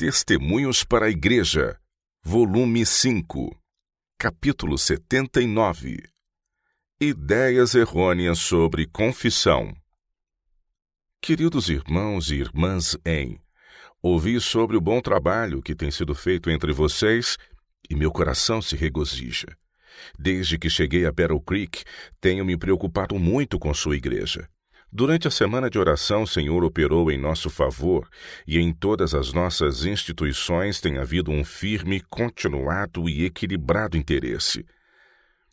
Testemunhos para a Igreja, volume 5, capítulo 79. Ideias errôneas sobre confissão. Queridos irmãos e irmãs em, ouvi sobre o bom trabalho que tem sido feito entre vocês e meu coração se regozija. Desde que cheguei a Battle Creek, tenho me preocupado muito com sua igreja. Durante a semana de oração, o Senhor operou em nosso favor e em todas as nossas instituições tem havido um firme, continuado e equilibrado interesse.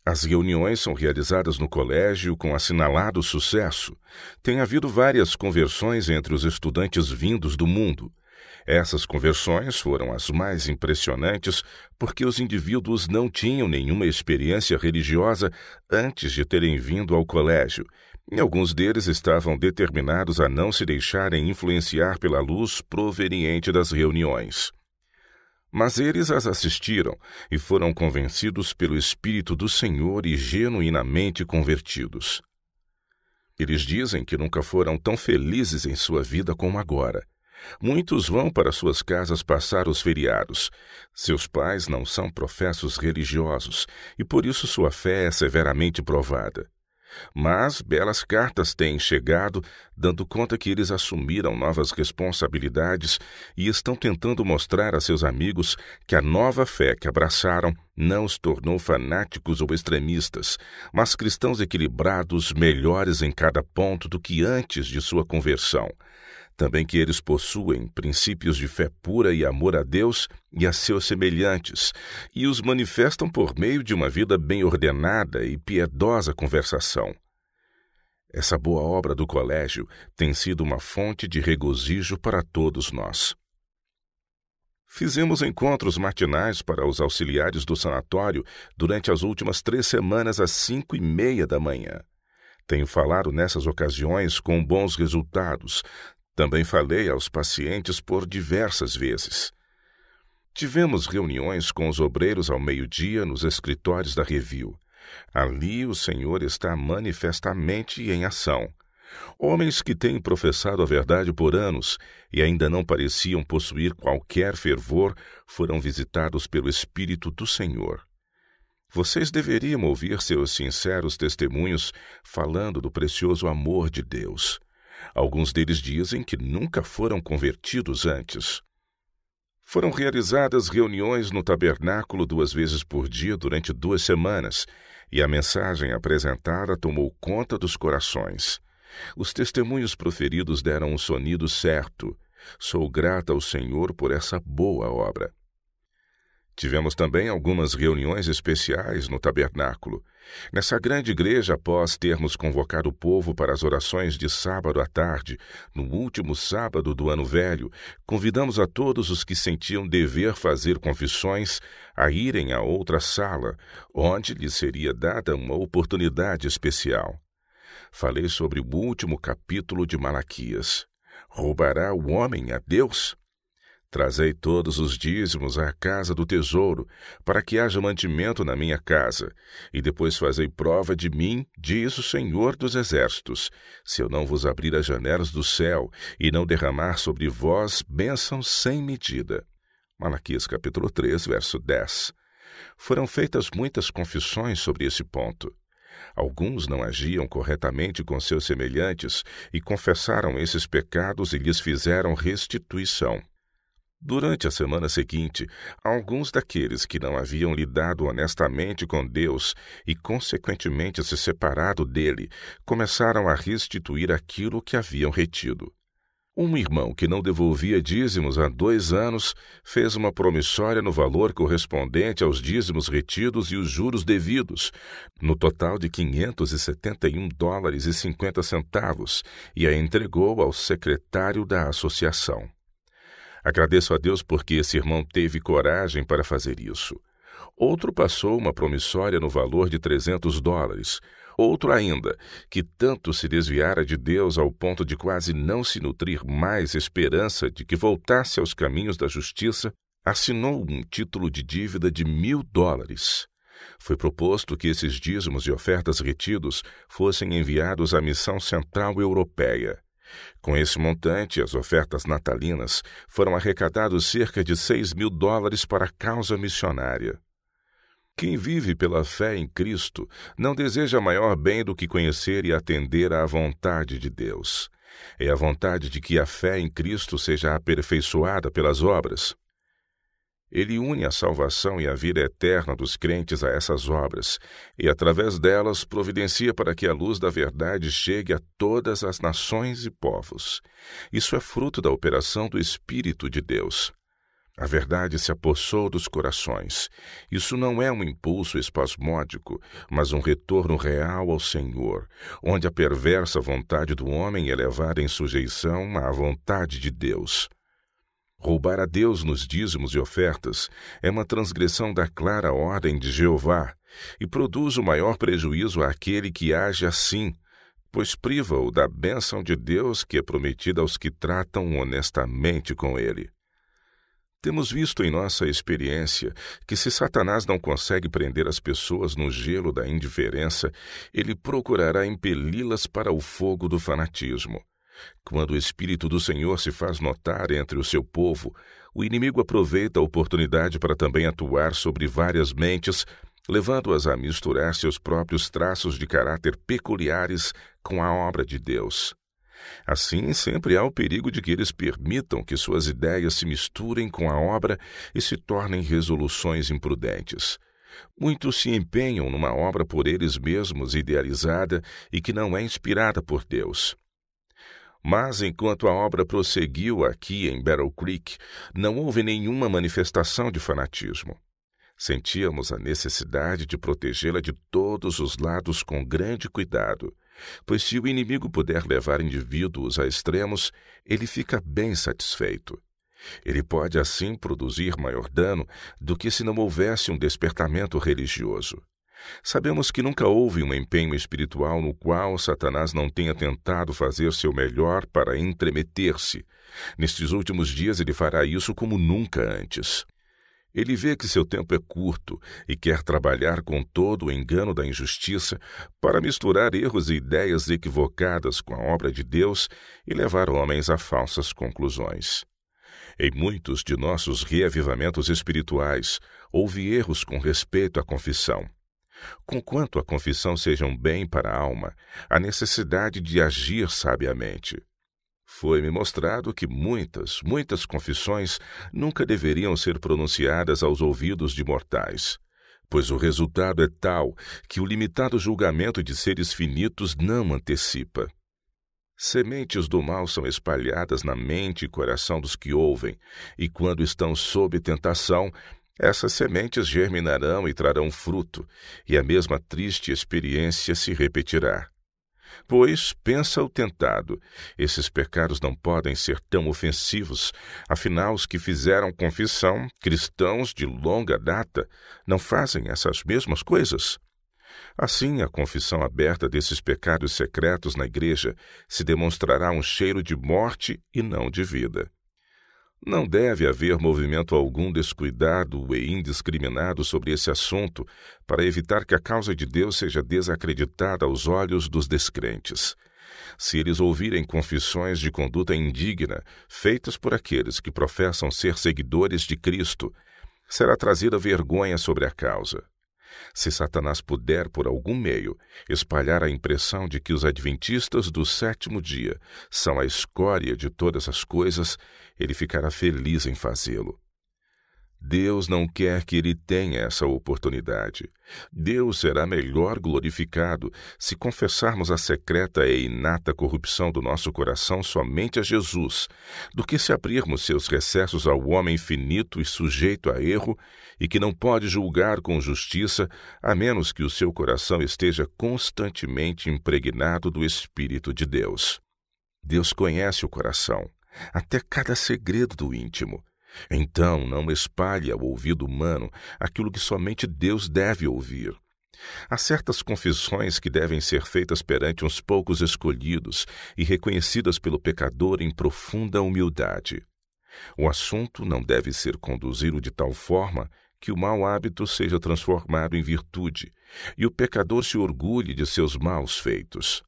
As reuniões são realizadas no colégio com assinalado sucesso. Tem havido várias conversões entre os estudantes vindos do mundo. Essas conversões foram as mais impressionantes porque os indivíduos não tinham nenhuma experiência religiosa antes de terem vindo ao colégio Alguns deles estavam determinados a não se deixarem influenciar pela luz proveniente das reuniões. Mas eles as assistiram e foram convencidos pelo Espírito do Senhor e genuinamente convertidos. Eles dizem que nunca foram tão felizes em sua vida como agora. Muitos vão para suas casas passar os feriados. Seus pais não são professos religiosos e por isso sua fé é severamente provada. Mas belas cartas têm chegado, dando conta que eles assumiram novas responsabilidades e estão tentando mostrar a seus amigos que a nova fé que abraçaram não os tornou fanáticos ou extremistas, mas cristãos equilibrados, melhores em cada ponto do que antes de sua conversão também que eles possuem princípios de fé pura e amor a Deus e a seus semelhantes, e os manifestam por meio de uma vida bem ordenada e piedosa conversação. Essa boa obra do colégio tem sido uma fonte de regozijo para todos nós. Fizemos encontros matinais para os auxiliares do sanatório durante as últimas três semanas às cinco e meia da manhã. Tenho falado nessas ocasiões com bons resultados, também falei aos pacientes por diversas vezes. Tivemos reuniões com os obreiros ao meio-dia nos escritórios da Review. Ali o Senhor está manifestamente em ação. Homens que têm professado a verdade por anos e ainda não pareciam possuir qualquer fervor foram visitados pelo Espírito do Senhor. Vocês deveriam ouvir seus sinceros testemunhos falando do precioso amor de Deus. Alguns deles dizem que nunca foram convertidos antes. Foram realizadas reuniões no tabernáculo duas vezes por dia durante duas semanas, e a mensagem apresentada tomou conta dos corações. Os testemunhos proferidos deram o um sonido certo. Sou grata ao Senhor por essa boa obra. Tivemos também algumas reuniões especiais no tabernáculo. Nessa grande igreja, após termos convocado o povo para as orações de sábado à tarde, no último sábado do ano velho, convidamos a todos os que sentiam dever fazer confissões a irem a outra sala, onde lhes seria dada uma oportunidade especial. Falei sobre o último capítulo de Malaquias. Roubará o homem a Deus? Trazei todos os dízimos à casa do tesouro, para que haja mantimento na minha casa, e depois fazei prova de mim, diz o Senhor dos Exércitos, se eu não vos abrir as janelas do céu e não derramar sobre vós bênção sem medida. Malaquias capítulo 3, verso 10. Foram feitas muitas confissões sobre esse ponto. Alguns não agiam corretamente com seus semelhantes e confessaram esses pecados e lhes fizeram restituição. Durante a semana seguinte, alguns daqueles que não haviam lidado honestamente com Deus e, consequentemente, se separado dele, começaram a restituir aquilo que haviam retido. Um irmão que não devolvia dízimos há dois anos fez uma promissória no valor correspondente aos dízimos retidos e os juros devidos, no total de 571 dólares e 50 centavos, e a entregou ao secretário da associação. Agradeço a Deus porque esse irmão teve coragem para fazer isso. Outro passou uma promissória no valor de 300 dólares. Outro ainda, que tanto se desviara de Deus ao ponto de quase não se nutrir mais esperança de que voltasse aos caminhos da justiça, assinou um título de dívida de mil dólares. Foi proposto que esses dízimos e ofertas retidos fossem enviados à Missão Central Europeia. Com esse montante, as ofertas natalinas, foram arrecadados cerca de 6 mil dólares para a causa missionária. Quem vive pela fé em Cristo não deseja maior bem do que conhecer e atender à vontade de Deus. É a vontade de que a fé em Cristo seja aperfeiçoada pelas obras. Ele une a salvação e a vida eterna dos crentes a essas obras, e através delas providencia para que a luz da verdade chegue a todas as nações e povos. Isso é fruto da operação do Espírito de Deus. A verdade se apossou dos corações. Isso não é um impulso espasmódico, mas um retorno real ao Senhor, onde a perversa vontade do homem é levada em sujeição à vontade de Deus. Roubar a Deus nos dízimos e ofertas é uma transgressão da clara ordem de Jeová e produz o maior prejuízo àquele que age assim, pois priva-o da bênção de Deus que é prometida aos que tratam honestamente com ele. Temos visto em nossa experiência que, se Satanás não consegue prender as pessoas no gelo da indiferença, ele procurará impeli-las para o fogo do fanatismo. Quando o Espírito do Senhor se faz notar entre o seu povo, o inimigo aproveita a oportunidade para também atuar sobre várias mentes, levando-as a misturar seus próprios traços de caráter peculiares com a obra de Deus. Assim, sempre há o perigo de que eles permitam que suas ideias se misturem com a obra e se tornem resoluções imprudentes. Muitos se empenham numa obra por eles mesmos idealizada e que não é inspirada por Deus. Mas enquanto a obra prosseguiu aqui em Battle Creek, não houve nenhuma manifestação de fanatismo. Sentíamos a necessidade de protegê-la de todos os lados com grande cuidado, pois se o inimigo puder levar indivíduos a extremos, ele fica bem satisfeito. Ele pode assim produzir maior dano do que se não houvesse um despertamento religioso. Sabemos que nunca houve um empenho espiritual no qual Satanás não tenha tentado fazer seu melhor para entremeter-se. Nestes últimos dias ele fará isso como nunca antes. Ele vê que seu tempo é curto e quer trabalhar com todo o engano da injustiça para misturar erros e ideias equivocadas com a obra de Deus e levar homens a falsas conclusões. Em muitos de nossos reavivamentos espirituais, houve erros com respeito à confissão. Conquanto a confissão seja um bem para a alma, a necessidade de agir sabiamente. Foi-me mostrado que muitas, muitas confissões nunca deveriam ser pronunciadas aos ouvidos de mortais, pois o resultado é tal que o limitado julgamento de seres finitos não antecipa. Sementes do mal são espalhadas na mente e coração dos que ouvem, e quando estão sob tentação, essas sementes germinarão e trarão fruto, e a mesma triste experiência se repetirá. Pois, pensa o tentado, esses pecados não podem ser tão ofensivos, afinal, os que fizeram confissão, cristãos de longa data, não fazem essas mesmas coisas. Assim, a confissão aberta desses pecados secretos na igreja se demonstrará um cheiro de morte e não de vida. Não deve haver movimento algum descuidado e indiscriminado sobre esse assunto para evitar que a causa de Deus seja desacreditada aos olhos dos descrentes. Se eles ouvirem confissões de conduta indigna feitas por aqueles que professam ser seguidores de Cristo, será trazida vergonha sobre a causa. Se Satanás puder, por algum meio, espalhar a impressão de que os adventistas do sétimo dia são a escória de todas as coisas, ele ficará feliz em fazê-lo. Deus não quer que ele tenha essa oportunidade. Deus será melhor glorificado se confessarmos a secreta e inata corrupção do nosso coração somente a Jesus, do que se abrirmos seus recessos ao homem finito e sujeito a erro e que não pode julgar com justiça, a menos que o seu coração esteja constantemente impregnado do Espírito de Deus. Deus conhece o coração até cada segredo do íntimo. Então não espalhe ao ouvido humano aquilo que somente Deus deve ouvir. Há certas confissões que devem ser feitas perante uns poucos escolhidos e reconhecidas pelo pecador em profunda humildade. O assunto não deve ser conduzido de tal forma que o mau hábito seja transformado em virtude e o pecador se orgulhe de seus maus feitos.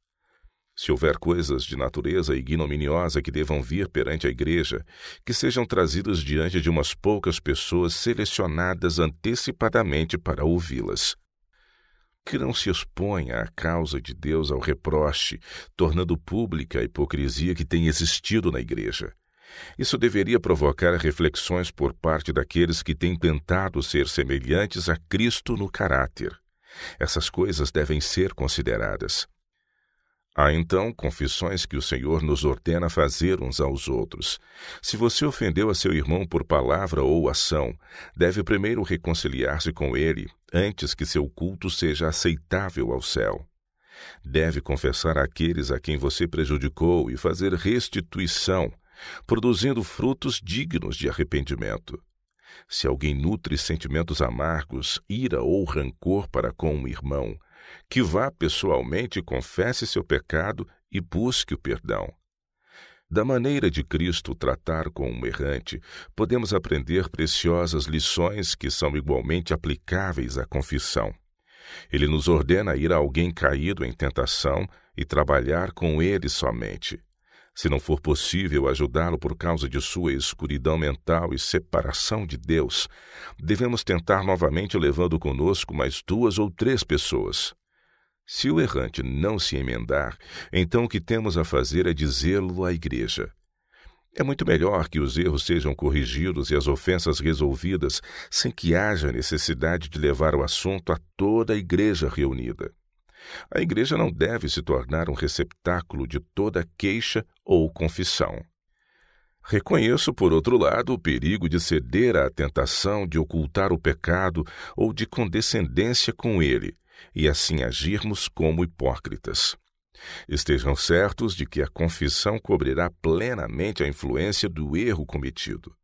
Se houver coisas de natureza ignominiosa que devam vir perante a Igreja, que sejam trazidas diante de umas poucas pessoas selecionadas antecipadamente para ouvi-las. Que não se exponha a causa de Deus ao reproche, tornando pública a hipocrisia que tem existido na Igreja. Isso deveria provocar reflexões por parte daqueles que têm tentado ser semelhantes a Cristo no caráter. Essas coisas devem ser consideradas. Há então confissões que o Senhor nos ordena fazer uns aos outros. Se você ofendeu a seu irmão por palavra ou ação, deve primeiro reconciliar-se com ele, antes que seu culto seja aceitável ao céu. Deve confessar àqueles a quem você prejudicou e fazer restituição, produzindo frutos dignos de arrependimento. Se alguém nutre sentimentos amargos, ira ou rancor para com um irmão, que vá pessoalmente confesse seu pecado e busque o perdão. Da maneira de Cristo tratar com um errante, podemos aprender preciosas lições que são igualmente aplicáveis à confissão. Ele nos ordena ir a alguém caído em tentação e trabalhar com ele somente. Se não for possível ajudá-lo por causa de sua escuridão mental e separação de Deus, devemos tentar novamente levando conosco mais duas ou três pessoas. Se o errante não se emendar, então o que temos a fazer é dizê-lo à igreja. É muito melhor que os erros sejam corrigidos e as ofensas resolvidas, sem que haja necessidade de levar o assunto a toda a igreja reunida. A igreja não deve se tornar um receptáculo de toda queixa ou confissão. Reconheço, por outro lado, o perigo de ceder à tentação de ocultar o pecado ou de condescendência com ele e assim agirmos como hipócritas. Estejam certos de que a confissão cobrirá plenamente a influência do erro cometido.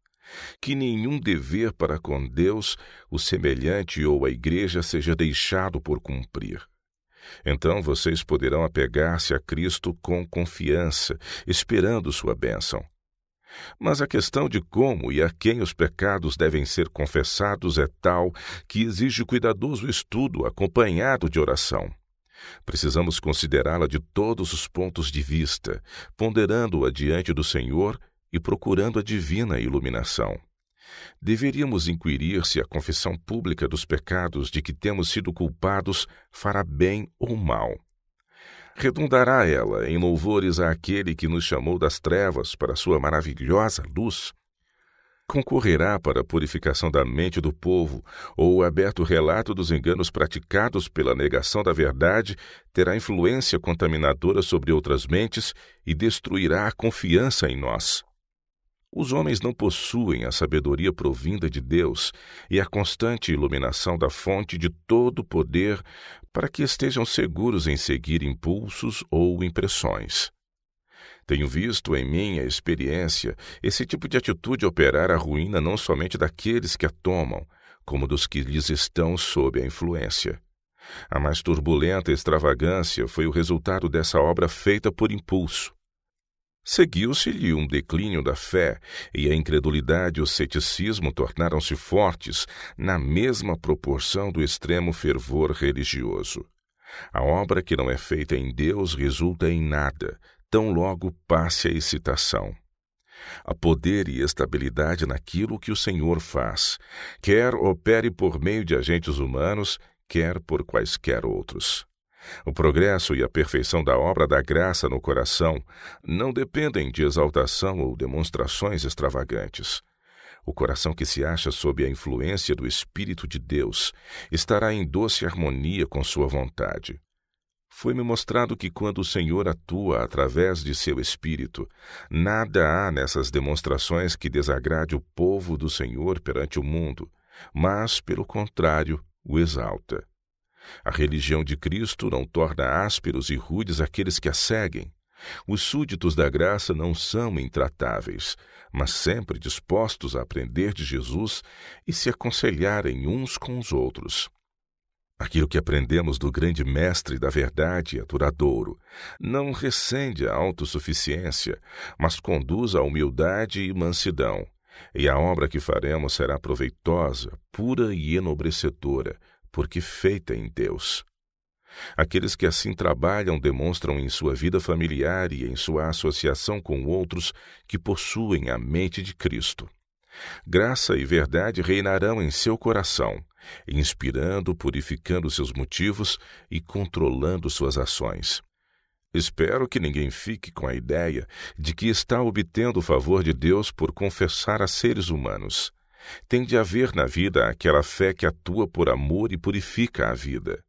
Que nenhum dever para com Deus, o semelhante ou a Igreja seja deixado por cumprir. Então vocês poderão apegar-se a Cristo com confiança, esperando sua bênção. Mas a questão de como e a quem os pecados devem ser confessados é tal que exige cuidadoso estudo acompanhado de oração. Precisamos considerá-la de todos os pontos de vista, ponderando-a diante do Senhor e procurando a divina iluminação. Deveríamos inquirir se a confissão pública dos pecados de que temos sido culpados fará bem ou mal redundará ela em louvores àquele que nos chamou das trevas para sua maravilhosa luz? Concorrerá para a purificação da mente do povo, ou o aberto relato dos enganos praticados pela negação da verdade terá influência contaminadora sobre outras mentes e destruirá a confiança em nós. Os homens não possuem a sabedoria provinda de Deus e a constante iluminação da fonte de todo o poder para que estejam seguros em seguir impulsos ou impressões. Tenho visto em minha experiência esse tipo de atitude operar a ruína não somente daqueles que a tomam, como dos que lhes estão sob a influência. A mais turbulenta extravagância foi o resultado dessa obra feita por impulso. Seguiu-se-lhe um declínio da fé, e a incredulidade e o ceticismo tornaram-se fortes na mesma proporção do extremo fervor religioso. A obra que não é feita em Deus resulta em nada, tão logo passe a excitação. Há poder e estabilidade naquilo que o Senhor faz, quer opere por meio de agentes humanos, quer por quaisquer outros. O progresso e a perfeição da obra da graça no coração não dependem de exaltação ou demonstrações extravagantes. O coração que se acha sob a influência do Espírito de Deus estará em doce harmonia com sua vontade. Foi-me mostrado que quando o Senhor atua através de seu Espírito, nada há nessas demonstrações que desagrade o povo do Senhor perante o mundo, mas, pelo contrário, o exalta. A religião de Cristo não torna ásperos e rudes aqueles que a seguem. Os súditos da graça não são intratáveis, mas sempre dispostos a aprender de Jesus e se aconselharem uns com os outros. Aquilo que aprendemos do grande mestre da verdade é duradouro. Não recende a autossuficiência, mas conduz à humildade e mansidão. E a obra que faremos será proveitosa, pura e enobrecedora, porque feita em Deus. Aqueles que assim trabalham demonstram em sua vida familiar e em sua associação com outros que possuem a mente de Cristo. Graça e verdade reinarão em seu coração, inspirando, purificando seus motivos e controlando suas ações. Espero que ninguém fique com a ideia de que está obtendo o favor de Deus por confessar a seres humanos. Tem de haver na vida aquela fé que atua por amor e purifica a vida.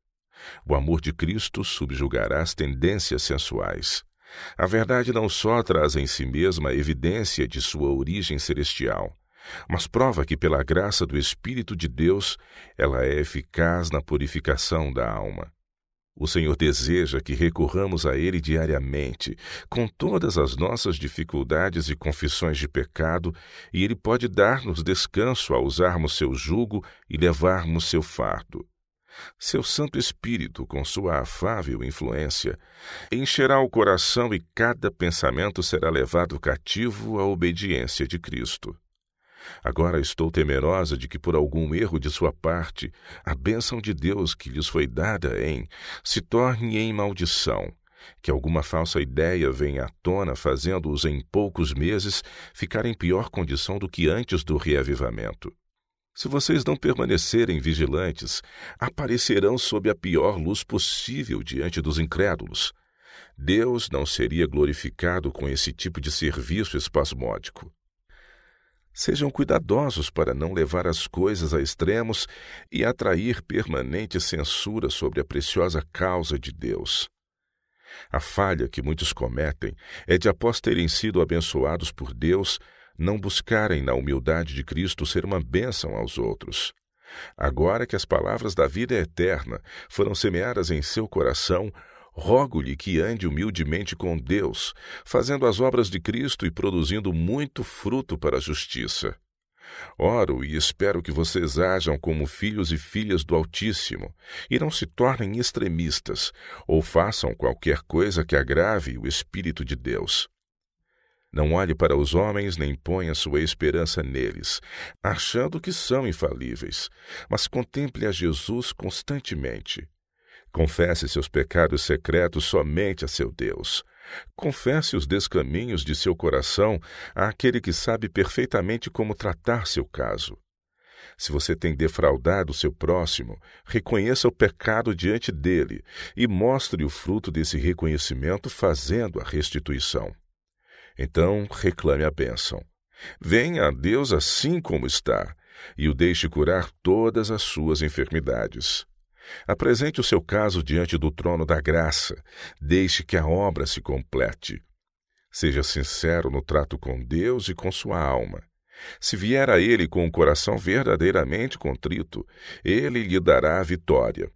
O amor de Cristo subjugará as tendências sensuais. A verdade não só traz em si mesma evidência de sua origem celestial, mas prova que, pela graça do Espírito de Deus, ela é eficaz na purificação da alma. O Senhor deseja que recorramos a Ele diariamente, com todas as nossas dificuldades e confissões de pecado, e Ele pode dar-nos descanso ao usarmos seu jugo e levarmos seu fardo. Seu Santo Espírito, com sua afável influência, encherá o coração e cada pensamento será levado cativo à obediência de Cristo. Agora estou temerosa de que, por algum erro de sua parte, a bênção de Deus que lhes foi dada em se torne em maldição, que alguma falsa ideia venha à tona, fazendo-os em poucos meses ficar em pior condição do que antes do reavivamento. Se vocês não permanecerem vigilantes, aparecerão sob a pior luz possível diante dos incrédulos. Deus não seria glorificado com esse tipo de serviço espasmódico. Sejam cuidadosos para não levar as coisas a extremos e atrair permanente censura sobre a preciosa causa de Deus. A falha que muitos cometem é de, após terem sido abençoados por Deus, não buscarem na humildade de Cristo ser uma bênção aos outros. Agora que as palavras da vida é eterna foram semeadas em seu coração, Rogo-lhe que ande humildemente com Deus, fazendo as obras de Cristo e produzindo muito fruto para a justiça. Oro e espero que vocês hajam como filhos e filhas do Altíssimo, e não se tornem extremistas, ou façam qualquer coisa que agrave o Espírito de Deus. Não olhe para os homens nem ponha sua esperança neles, achando que são infalíveis, mas contemple a Jesus constantemente. Confesse seus pecados secretos somente a seu Deus. Confesse os descaminhos de seu coração àquele que sabe perfeitamente como tratar seu caso. Se você tem defraudado seu próximo, reconheça o pecado diante dele e mostre o fruto desse reconhecimento fazendo a restituição. Então, reclame a bênção. Venha a Deus assim como está e o deixe curar todas as suas enfermidades. Apresente o seu caso diante do trono da graça. Deixe que a obra se complete. Seja sincero no trato com Deus e com sua alma. Se vier a Ele com o coração verdadeiramente contrito, Ele lhe dará a vitória.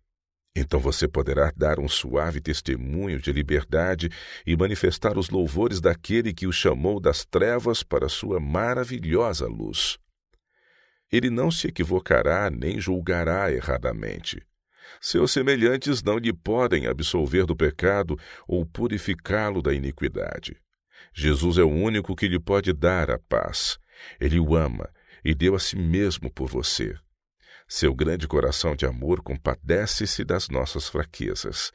Então você poderá dar um suave testemunho de liberdade e manifestar os louvores daquele que o chamou das trevas para sua maravilhosa luz. Ele não se equivocará nem julgará erradamente. Seus semelhantes não lhe podem absolver do pecado ou purificá-lo da iniquidade. Jesus é o único que lhe pode dar a paz. Ele o ama e deu a si mesmo por você. Seu grande coração de amor compadece-se das nossas fraquezas.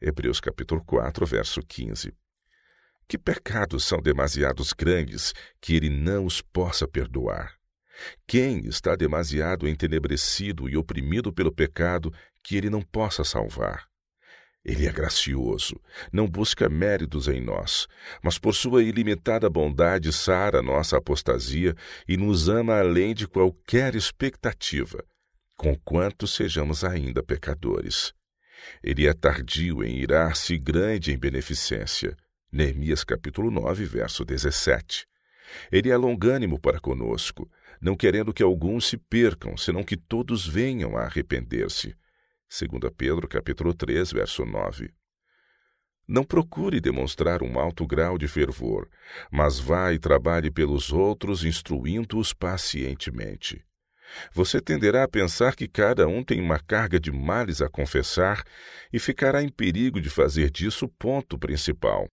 Hebreus capítulo 4, verso 15. Que pecados são demasiados grandes que ele não os possa perdoar? Quem está demasiado entenebrecido e oprimido pelo pecado que ele não possa salvar. Ele é gracioso, não busca méritos em nós, mas por sua ilimitada bondade sara nossa apostasia e nos ama além de qualquer expectativa, conquanto sejamos ainda pecadores. Ele é tardio em irar-se e grande em beneficência. Neemias capítulo 9, verso 17. Ele é longânimo para conosco, não querendo que alguns se percam, senão que todos venham a arrepender-se. 2 Pedro, capítulo 3, verso 9. Não procure demonstrar um alto grau de fervor, mas vá e trabalhe pelos outros, instruindo-os pacientemente. Você tenderá a pensar que cada um tem uma carga de males a confessar e ficará em perigo de fazer disso o ponto principal.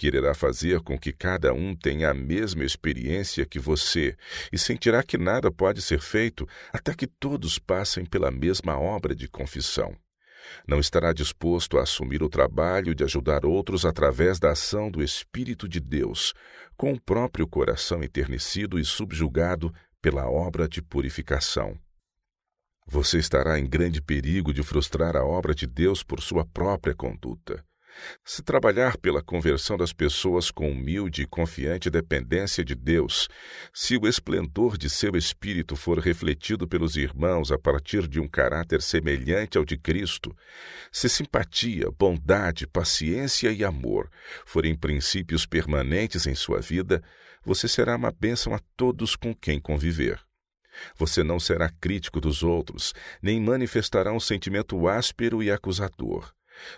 Quererá fazer com que cada um tenha a mesma experiência que você e sentirá que nada pode ser feito até que todos passem pela mesma obra de confissão. Não estará disposto a assumir o trabalho de ajudar outros através da ação do Espírito de Deus, com o próprio coração enternecido e subjugado pela obra de purificação. Você estará em grande perigo de frustrar a obra de Deus por sua própria conduta. Se trabalhar pela conversão das pessoas com humilde e confiante dependência de Deus, se o esplendor de seu espírito for refletido pelos irmãos a partir de um caráter semelhante ao de Cristo, se simpatia, bondade, paciência e amor forem princípios permanentes em sua vida, você será uma bênção a todos com quem conviver. Você não será crítico dos outros, nem manifestará um sentimento áspero e acusador.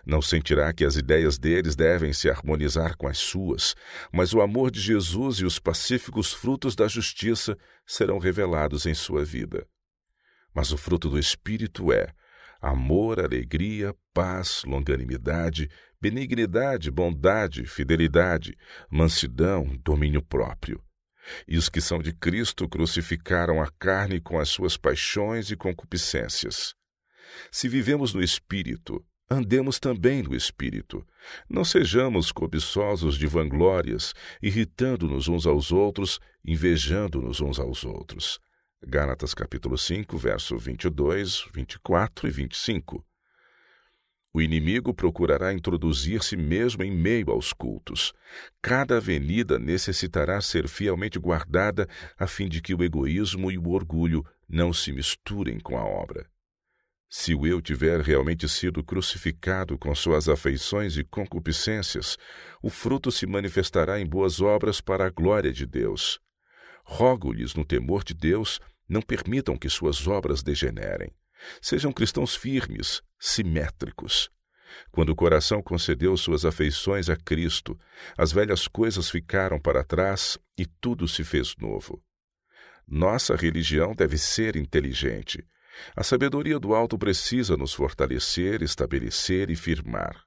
Não sentirá que as ideias deles devem se harmonizar com as suas, mas o amor de Jesus e os pacíficos frutos da justiça serão revelados em sua vida. Mas o fruto do Espírito é amor, alegria, paz, longanimidade, benignidade, bondade, fidelidade, mansidão, domínio próprio. E os que são de Cristo crucificaram a carne com as suas paixões e concupiscências. Se vivemos no Espírito, andemos também no Espírito. Não sejamos cobiçosos de vanglórias, irritando-nos uns aos outros, invejando-nos uns aos outros. Gálatas capítulo 5, verso 22, 24 e 25. O inimigo procurará introduzir-se mesmo em meio aos cultos. Cada avenida necessitará ser fielmente guardada a fim de que o egoísmo e o orgulho não se misturem com a obra. Se o eu tiver realmente sido crucificado com suas afeições e concupiscências, o fruto se manifestará em boas obras para a glória de Deus. Rogo-lhes no temor de Deus, não permitam que suas obras degenerem. Sejam cristãos firmes, simétricos. Quando o coração concedeu suas afeições a Cristo, as velhas coisas ficaram para trás e tudo se fez novo. Nossa religião deve ser inteligente a sabedoria do alto precisa nos fortalecer, estabelecer e firmar.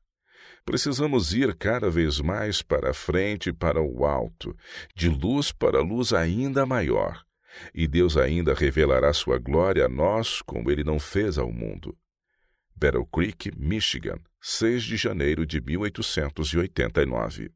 Precisamos ir cada vez mais para a frente, para o alto, de luz para luz ainda maior. E Deus ainda revelará sua glória a nós como ele não fez ao mundo. Battle Creek, Michigan, 6 de janeiro de 1889.